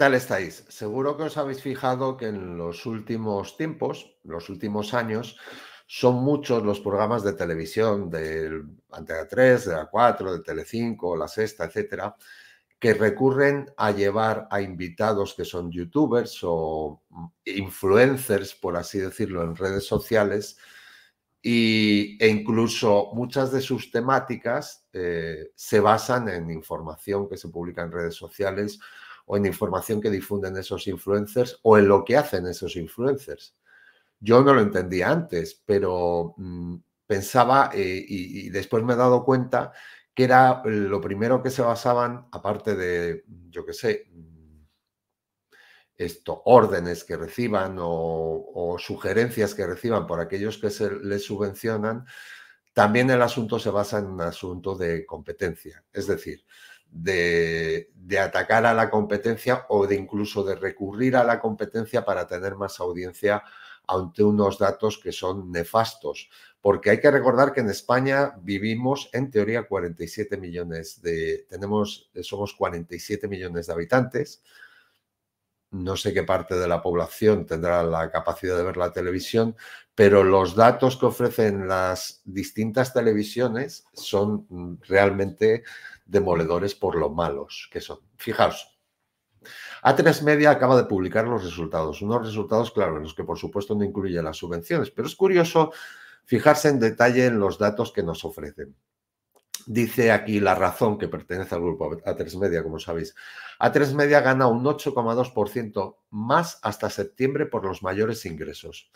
¿Qué tal estáis? Seguro que os habéis fijado que en los últimos tiempos, los últimos años, son muchos los programas de televisión de Antena 3, de la 4, de 5, La Sexta, etcétera, que recurren a llevar a invitados que son youtubers o influencers, por así decirlo, en redes sociales, e incluso muchas de sus temáticas eh, se basan en información que se publica en redes sociales o en información que difunden esos influencers o en lo que hacen esos influencers. Yo no lo entendía antes, pero mm, pensaba eh, y, después me he dado cuenta que era lo primero que se basaban, aparte de, yo qué sé, mm, esto, órdenes que reciban o sugerencias que reciban por aquellos que se les subvencionan, también el asunto se basa en un asunto de competencia. Es decir, de, atacar a la competencia o de incluso de recurrir a la competencia para tener más audiencia ante unos datos que son nefastos. Porque hay que recordar que en España vivimos en teoría 47 millones de, tenemos, somos 47 millones de habitantes, no sé qué parte de la población tendrá la capacidad de ver la televisión, pero los datos que ofrecen las distintas televisiones son mm, realmente demoledores por lo malos que son. Fijaos, A3 Media acaba de publicar los resultados, unos resultados, claro, en los que por supuesto no incluye las subvenciones, pero es curioso fijarse en detalle en los datos que nos ofrecen. Dice aquí la razón que pertenece al grupo A3 Media, como sabéis. A3 Media gana un 8,2% más hasta septiembre por los mayores ingresos.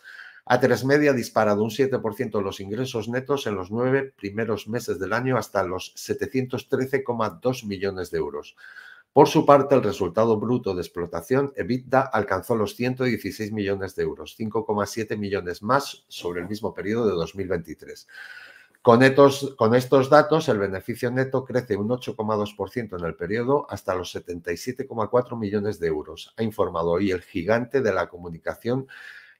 A3 Media ha disparado un 7% los ingresos netos en los nueve primeros meses del año hasta los 713,2 millones de euros. Por su parte, el resultado bruto de explotación EBITDA alcanzó los 116 millones de euros, 5,7 millones más sobre el mismo periodo de 2023. Con estos, con estos datos, el beneficio neto crece un 8,2% en el periodo hasta los 77,4 millones de euros, ha informado hoy el gigante de la comunicación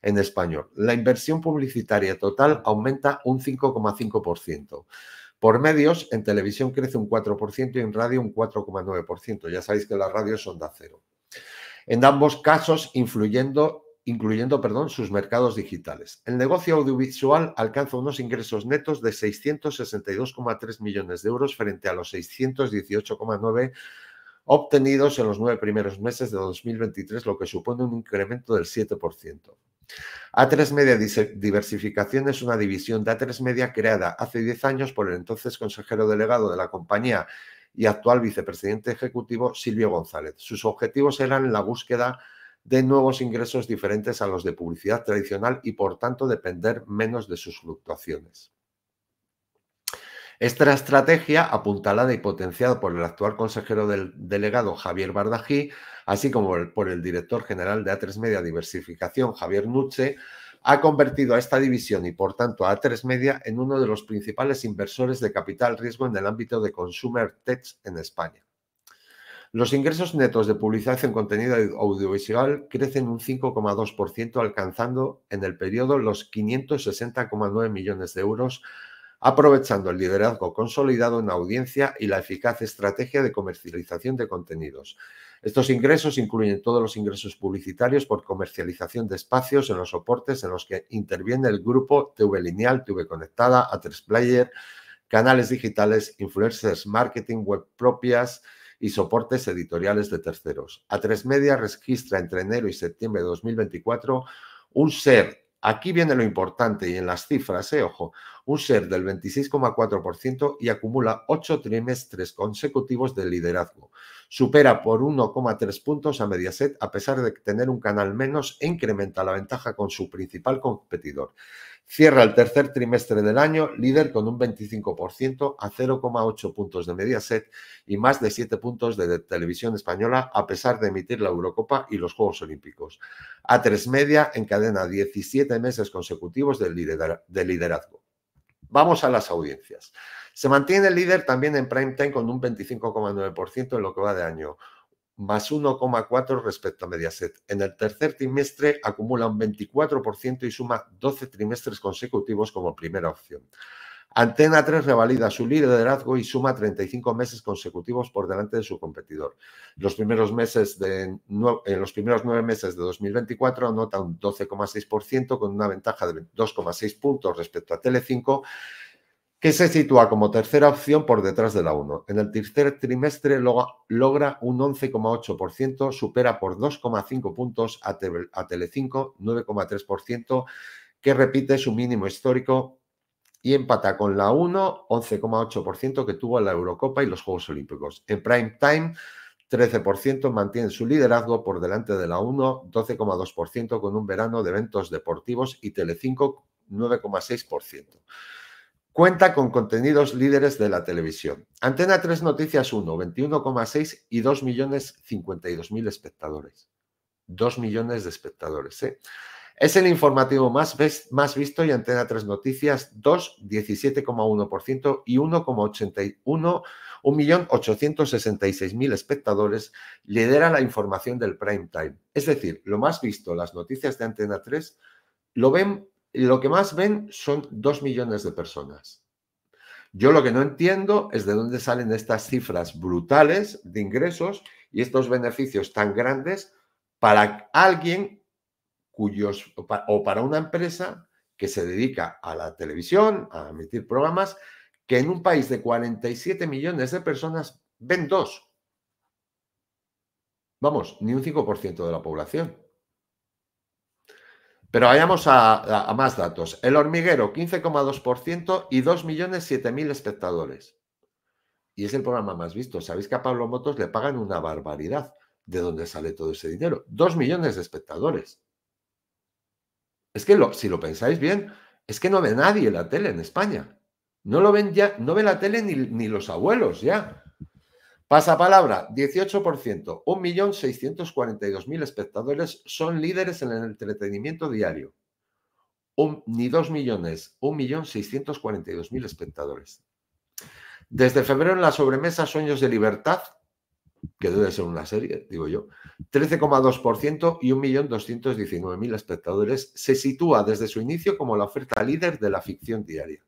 en español. La inversión publicitaria total aumenta un 5,5%. Por medios, en televisión crece un 4% y en radio un 4,9%. Ya sabéis que las radios son de acero. En ambos casos, influyendo incluyendo perdón, sus mercados digitales. El negocio audiovisual alcanza unos ingresos netos de 662,3 millones de euros frente a los 618,9 obtenidos en los nueve primeros meses de 2023, lo que supone un incremento del 7%. A3 Media Diversificación es una división de A3 Media creada hace 10 años por el entonces consejero delegado de la compañía y actual vicepresidente ejecutivo Silvio González. Sus objetivos eran la búsqueda de nuevos ingresos diferentes a los de publicidad tradicional y por tanto depender menos de sus fluctuaciones. Esta estrategia, apuntalada y potenciada por el actual consejero del delegado Javier Bardají, así como por el director general de A3 Media Diversificación, Javier Nuche, ha convertido a esta división y por tanto a A3 Media en uno de los principales inversores de capital riesgo en el ámbito de consumer tech en España. Los ingresos netos de publicidad en contenido audiovisual crecen un 5,2%, alcanzando en el periodo los 560,9 millones de euros, aprovechando el liderazgo consolidado en audiencia y la eficaz estrategia de comercialización de contenidos. Estos ingresos incluyen todos los ingresos publicitarios por comercialización de espacios en los soportes en los que interviene el grupo TV Lineal, TV Conectada, a Player, canales digitales, influencers, marketing, web propias, y soportes editoriales de terceros. a tres Media registra entre enero y septiembre de 2024 un ser Aquí viene lo importante y en las cifras, eh, ojo, un SER del 26,4% y acumula ocho trimestres consecutivos de liderazgo. Supera por 1,3 puntos a Mediaset a pesar de tener un canal menos e incrementa la ventaja con su principal competidor. Cierra el tercer trimestre del año líder con un 25% a 0,8 puntos de Mediaset y más de 7 puntos de televisión española a pesar de emitir la Eurocopa y los Juegos Olímpicos. a tres Media encadena 17 meses consecutivos de liderazgo. Vamos a las audiencias. Se mantiene el líder también en prime time con un 25,9% en lo que va de año más 1,4 respecto a Mediaset. En el tercer trimestre acumula un 24% y suma 12 trimestres consecutivos como primera opción. Antena 3 revalida su liderazgo y suma 35 meses consecutivos por delante de su competidor. Los primeros meses de, en eh, los primeros nueve meses de 2024 anota un 12,6% con una ventaja de 2,6 puntos respecto a Telecinco que se sitúa como tercera opción por detrás de la 1. En el tercer trimestre logra un 11,8%, supera por 2,5 puntos a, Telecinco, 9,3%, que repite su mínimo histórico y empata con la 1, 11,8% que tuvo la Eurocopa y los Juegos Olímpicos. En prime time, 13% mantiene su liderazgo por delante de la 1, 12,2% con un verano de eventos deportivos y Telecinco, 9,6%. Cuenta con contenidos líderes de la televisión. Antena 3 Noticias 1, 21,6 y 2 millones 52 mil espectadores. 2 millones de espectadores. ¿eh? Es el informativo más, más visto y Antena 3 Noticias 2, 17,1% y 1,81, 1.866.000 espectadores lidera la información del prime time. Es decir, lo más visto, las noticias de Antena 3, lo ven lo que más ven son dos millones de personas. Yo lo que no entiendo es de dónde salen estas cifras brutales de ingresos y estos beneficios tan grandes para alguien cuyos o para una empresa que se dedica a la televisión, a emitir programas, que en un país de 47 millones de personas ven dos. Vamos, ni un 5% de la población. Pero vayamos a, más datos. El hormiguero, 15,2% y millones mil espectadores. Y es el programa más visto. Sabéis que a Pablo Motos le pagan una barbaridad. ¿De dónde sale todo ese dinero? Dos millones de espectadores. Es que lo, si lo pensáis bien, es que no ve nadie la tele en España. No lo ven ya, no ve la tele ni los abuelos ya. Pasapalabra, 18%, 1.642.000 espectadores son líderes en el entretenimiento diario. ni 2 millones, 1.642.000 espectadores. Desde febrero en la sobremesa Sueños de Libertad, que debe ser una serie, digo yo, 13,2% y 1.219.000 espectadores, se sitúa desde su inicio como la oferta líder de la ficción diaria.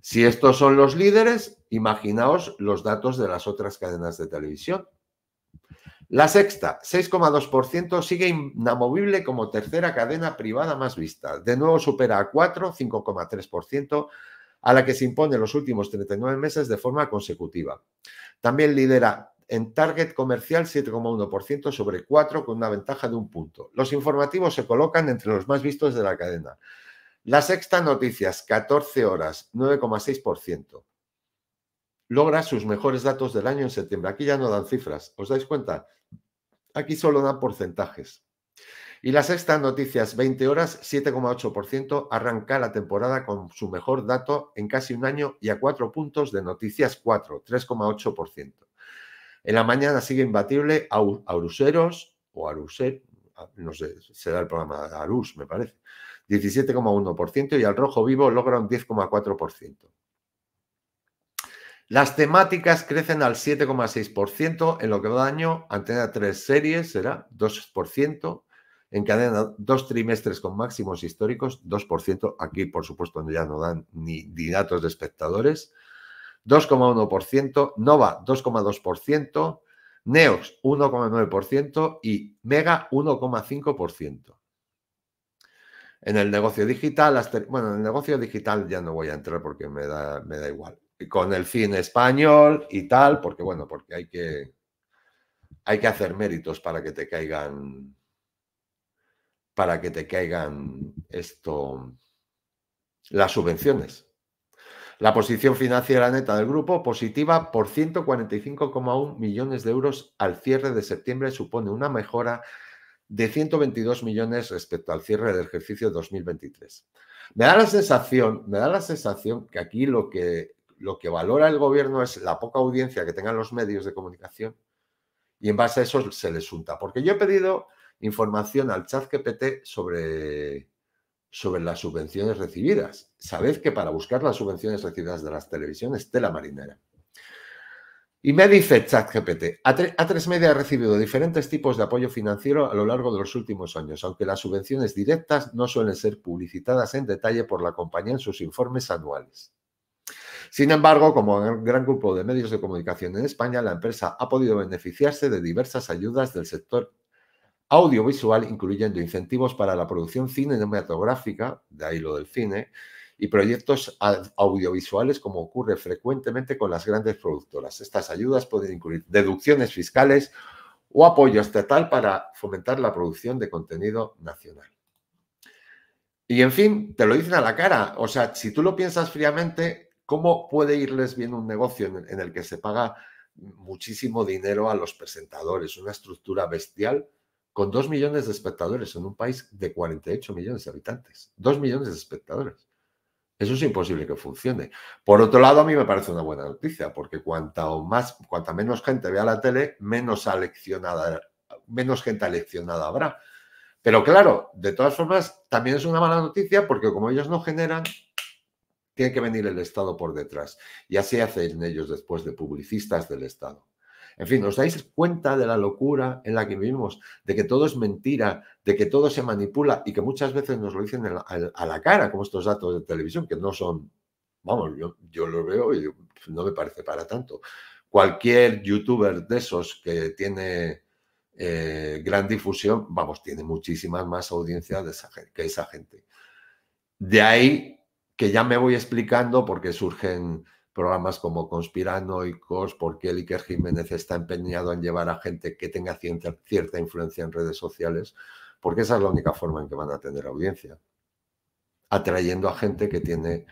Si estos son los líderes, imaginaos los datos de las otras cadenas de televisión. La sexta, 6,2%, sigue inamovible como tercera cadena privada más vista. De nuevo supera a 4, 5,3%, a la que se impone los últimos 39 meses de forma consecutiva. También lidera en target comercial 7,1% sobre 4 con una ventaja de un punto. Los informativos se colocan entre los más vistos de la cadena. La sexta noticias, 14 horas, 9,6%. Logra sus mejores datos del año en septiembre. Aquí ya no dan cifras, ¿os dais cuenta? Aquí solo dan porcentajes. Y la sexta noticias, 20 horas, 7,8%, arranca la temporada con su mejor dato en casi un año y a cuatro puntos de noticias 4, 3,8%. En la mañana sigue imbatible Auruseros, o Aruser, no sé, será el programa Arus, me parece. 17,1% y al rojo vivo logra un 10,4%. Las temáticas crecen al 7,6% en lo que va de año. Antena 3 series será 2%, En cadena, dos trimestres con máximos históricos, 2%. Aquí, por supuesto, ya no dan ni datos de espectadores. 2,1%, Nova 2,2%, Neox 1,9% y Mega 1,5% en el negocio digital, bueno, en el negocio digital ya no voy a entrar porque me da, me da igual. con el fin español y tal, porque bueno, porque hay que, hay que hacer méritos para que te caigan, para que te caigan esto, las subvenciones. La posición financiera neta del grupo, positiva por 145,1 millones de euros al cierre de septiembre, supone una mejora de 122 millones respecto al cierre del ejercicio 2023. Me da la sensación, me da la sensación que aquí lo que, lo que valora el gobierno es la poca audiencia que tengan los medios de comunicación y en base a eso se les unta. Porque yo he pedido información al chat GPT sobre, sobre las subvenciones recibidas. Sabed que para buscar las subvenciones recibidas de las televisiones, tela marinera. Y me dice ChatGPT, A3 Media ha recibido diferentes tipos de apoyo financiero a lo largo de los últimos años, aunque las subvenciones directas no suelen ser publicitadas en detalle por la compañía en sus informes anuales. Sin embargo, como gran grupo de medios de comunicación en España, la empresa ha podido beneficiarse de diversas ayudas del sector audiovisual, incluyendo incentivos para la producción cinematográfica, de ahí lo del cine, y proyectos audiovisuales como ocurre frecuentemente con las grandes productoras. Estas ayudas pueden incluir deducciones fiscales o apoyo estatal para fomentar la producción de contenido nacional. Y en fin, te lo dicen a la cara. O sea, si tú lo piensas fríamente, ¿cómo puede irles bien un negocio en el que se paga muchísimo dinero a los presentadores? Una estructura bestial con 2 millones de espectadores en un país de 48 millones de habitantes. 2 millones de espectadores. Eso es imposible que funcione. Por otro lado, a mí me parece una buena noticia, porque cuanta, más, menos gente vea la tele, menos, aleccionada, menos gente aleccionada habrá. Pero claro, de todas formas, también es una mala noticia porque como ellos no generan, tiene que venir el Estado por detrás. Y así hacen ellos después de publicistas del Estado. En fin, ¿os dais cuenta de la locura en la que vivimos? De que todo es mentira, de que todo se manipula y que muchas veces nos lo dicen a la cara, como estos datos de televisión, que no son, vamos, yo, yo los veo y no me parece para tanto. Cualquier youtuber de esos que tiene eh, gran difusión, vamos, tiene muchísimas más audiencia que esa gente. De ahí que ya me voy explicando porque surgen programas como Conspiranoicos, porque el iker Jiménez está empeñado en llevar a gente que tenga cierta, cierta influencia en redes sociales, porque esa es la única forma en que van a tener audiencia, atrayendo a gente que tiene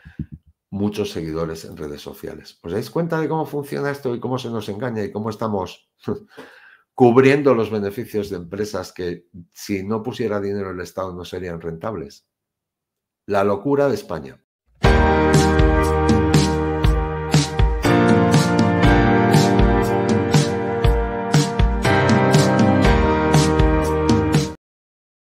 muchos seguidores en redes sociales. ¿Os dais cuenta de cómo funciona esto y cómo se nos engaña y cómo estamos cubriendo los beneficios de empresas que si no pusiera dinero el Estado no serían rentables? La locura de España.